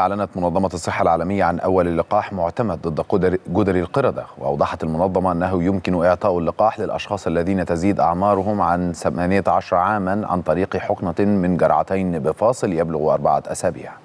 أعلنت منظمة الصحة العالمية عن أول لقاح معتمد ضد جدري القردة وأوضحت المنظمة أنه يمكن إعطاء اللقاح للأشخاص الذين تزيد أعمارهم عن 18 عاما عن طريق حقنة من جرعتين بفاصل يبلغ أربعة أسابيع